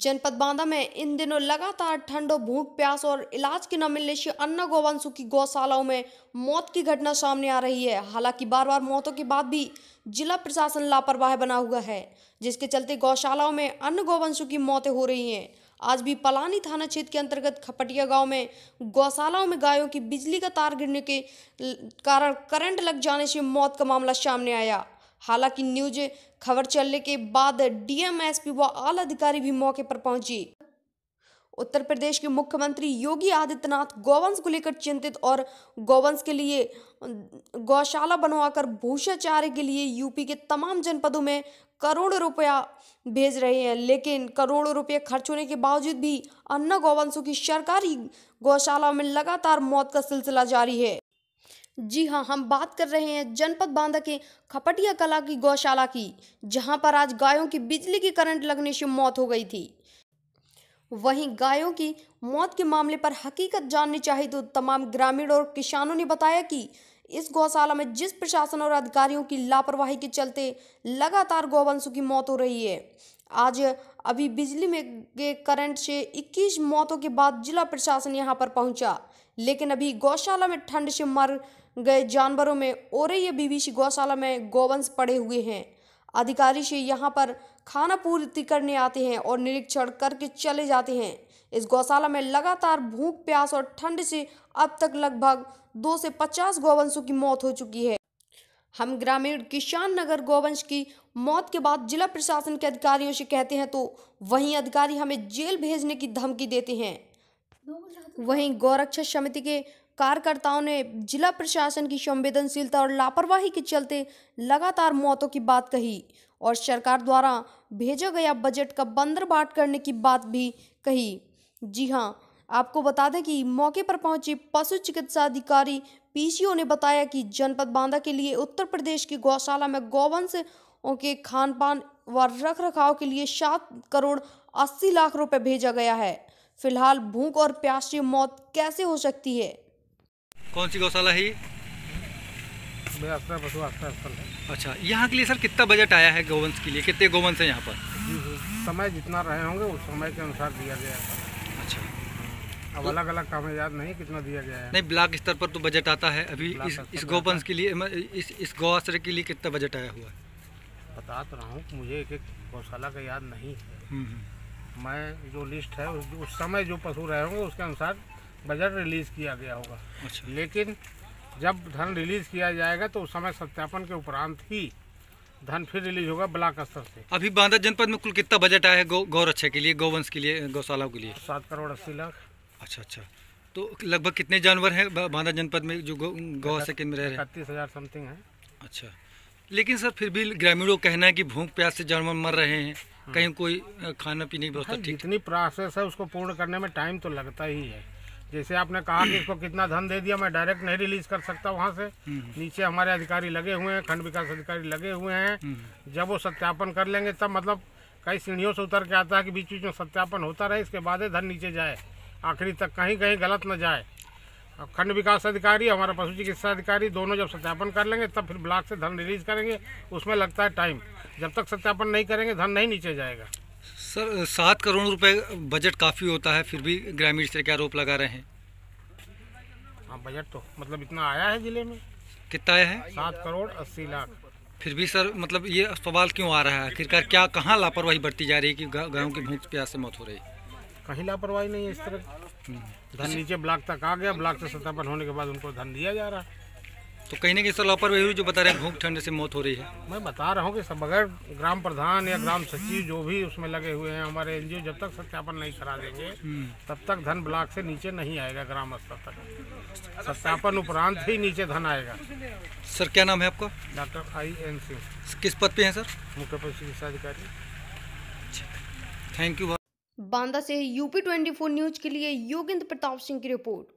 जनपद बांदा में इन दिनों लगातार ठंडों भूख प्यास और इलाज के न मिलने से अन्ना गोवंशों की गौशालाओं में मौत की घटना सामने आ रही है हालांकि बार बार मौतों के बाद भी जिला प्रशासन लापरवाह बना हुआ है जिसके चलते गौशालाओं में अन्य गौवंशों की मौतें हो रही हैं आज भी पलानी थाना क्षेत्र के अंतर्गत खपटिया गांव में गौशालाओं में गायों की बिजली का तार गिरने के कारण करंट लग जाने से मौत का मामला सामने आया हालांकि न्यूज खबर चलने के बाद डीएमएसपी व आला अधिकारी भी मौके पर पहुंची उत्तर प्रदेश के मुख्यमंत्री योगी आदित्यनाथ गोवंश को लेकर चिंतित और गोवंश के लिए गौशाला बनवाकर भूषाचार्य के लिए यूपी के तमाम जनपदों में करोड़ रुपया भेज रहे हैं लेकिन करोड़ों रुपये खर्च होने के बावजूद भी अन्ना गोवंशों की सरकारी गौशालाओं में लगातार मौत का सिलसिला जारी है जी हाँ हम बात कर रहे हैं जनपद बांदा के खपटिया कला की गौशाला की जहाँ पर आज गायों की बिजली की करंट लगने से मौत हो गई थी वहीं गायों की मौत के मामले पर हकीकत जाननी चाहिए तो तमाम ग्रामीण और किसानों ने बताया कि इस गौशाला में जिस प्रशासन और अधिकारियों की लापरवाही के चलते लगातार गौवंशों की मौत हो रही है आज अभी बिजली में के करंट से 21 मौतों के बाद जिला प्रशासन यहां पर पहुंचा लेकिन अभी गौशाला में ठंड से मर गए जानवरों में और ये बीवीसी गौशाला में गोवंश पड़े हुए हैं अधिकारी से यहाँ पर खाना पूर्ति करने आते हैं और निरीक्षण करके चले जाते हैं इस गौशाला में लगातार भूख प्यास और ठंड से अब तक लगभग दो से पचास गौवंशों की मौत हो चुकी है हम ग्रामीण किसान नगर गौवंश की मौत के बाद जिला प्रशासन के अधिकारियों से कहते हैं तो वहीं अधिकारी हमें जेल भेजने की धमकी देते हैं वहीं गौरक्षा समिति के कार्यकर्ताओं ने जिला प्रशासन की संवेदनशीलता और लापरवाही के चलते लगातार मौतों की बात कही और सरकार द्वारा भेजा गया बजट का बंदर बाट करने की बात भी कही जी हाँ आपको बता दें कि मौके पर पहुंचे पशु चिकित्सा अधिकारी पीसीओ ने बताया कि जनपद बांदा के लिए उत्तर प्रदेश की गौशाला में गौवंश के खान पान व रख रखाव के लिए सात करोड़ अस्सी लाख रुपए भेजा गया है फिलहाल भूख और प्यास से मौत कैसे हो सकती है कौन सी गौशाला है ये अच्छा यहाँ के लिए सर कितना बजट आया है गोवंश के लिए कितने गोवंश है यहाँ पर समय जितना रहे होंगे उस समय के अनुसार दिया गया था अच्छा हाँ। अब अलग अलग काम याद नहीं कितना दिया गया है नहीं ब्लॉक स्तर पर तो बजट आता है अभी इस इस गोवंश के लिए इस इस गौ आश्रय के लिए कितना बजट आया हुआ है बता तो रहा हूँ मुझे एक एक गौशाला का याद नहीं है हम्म, हम्म। मैं जो लिस्ट है उस समय जो पशु रहे होंगे उसके अनुसार बजट रिलीज़ किया गया होगा अच्छा। लेकिन जब धन रिलीज़ किया जाएगा तो उस समय सत्यापन के उपरांत ही धन फिर रिलीज होगा ब्लॉक स्तर से अभी बांदा जनपद में कुल कितना बजट आया है गौ गौरक्षा के लिए गौवंश के लिए गौशालाओं के लिए सात करोड़ अस्सी लाख अच्छा अच्छा तो लगभग कितने जानवर हैं बांदा जनपद में जो गौ सेकेंड में रह रहे हैं इकतीस हज़ार समथिंग है अच्छा लेकिन सर फिर भी ग्रामीणों का कहना है कि भूख प्यास से जानवर मर रहे हैं हाँ। कहीं कोई खाना पीने की व्यवस्था ठीक इतनी प्रोसेस है उसको पूर्ण करने में टाइम तो लगता ही है जैसे आपने कहा कि इसको कितना धन दे दिया मैं डायरेक्ट नहीं रिलीज कर सकता वहाँ से हम्म। नीचे हमारे अधिकारी लगे हुए हैं खंड विकास अधिकारी लगे हुए हैं हम्म। जब वो सत्यापन कर लेंगे तब मतलब कई सीढ़ियों से उतर के आता है कि बीच बीच में सत्यापन होता रहे इसके बाद ही धन नीचे जाए आखिरी तक कहीं कहीं गलत न जाए खंड विकास अधिकारी हमारा पशु चिकित्सा अधिकारी दोनों जब सत्यापन कर लेंगे तब फिर ब्लॉक से धन रिलीज करेंगे उसमें लगता है टाइम जब तक सत्यापन नहीं करेंगे धन नहीं नीचे जाएगा सर सात करोड़ रुपए बजट काफ़ी होता है फिर भी ग्रामीण से क्या आरोप लगा रहे हैं हाँ बजट तो मतलब इतना आया है जिले में कितना आया है सात करोड़ अस्सी लाख फिर भी सर मतलब ये सवाल क्यों आ रहा है आखिरकार क्या कहाँ लापरवाही बरती जा रही है कि गायों की भूख प्यास से मौत हो रही कहीं लापरवाही नहीं है इस तरह धन नीचे ब्लॉक तक आ गया ब्लॉक से सत्तापन होने के बाद उनको धन दिया जा रहा है तो कहीं ना कहीं सर लापरवाही जो बता रहे हैं भूख ठंड से मौत हो रही है मैं बता रहा हूँ कि सब अगर ग्राम प्रधान या ग्राम सचिव जो भी उसमें लगे हुए हैं हमारे एनजीओ जब तक सत्यापन नहीं करा देंगे हम्म। तब तक धन ब्लॉक से नीचे नहीं आएगा ग्राम स्तर तक सत्यापन उपरांत ही नीचे धन आएगा सर क्या नाम है आपका डॉक्टर आई एन सिंह किस पद पे है सर मुख्य चिकित्सा अधिकारी अच्छा। थैंक यू बांदा से यूपी ट्वेंटी न्यूज के लिए योगेंद्र प्रताप सिंह की रिपोर्ट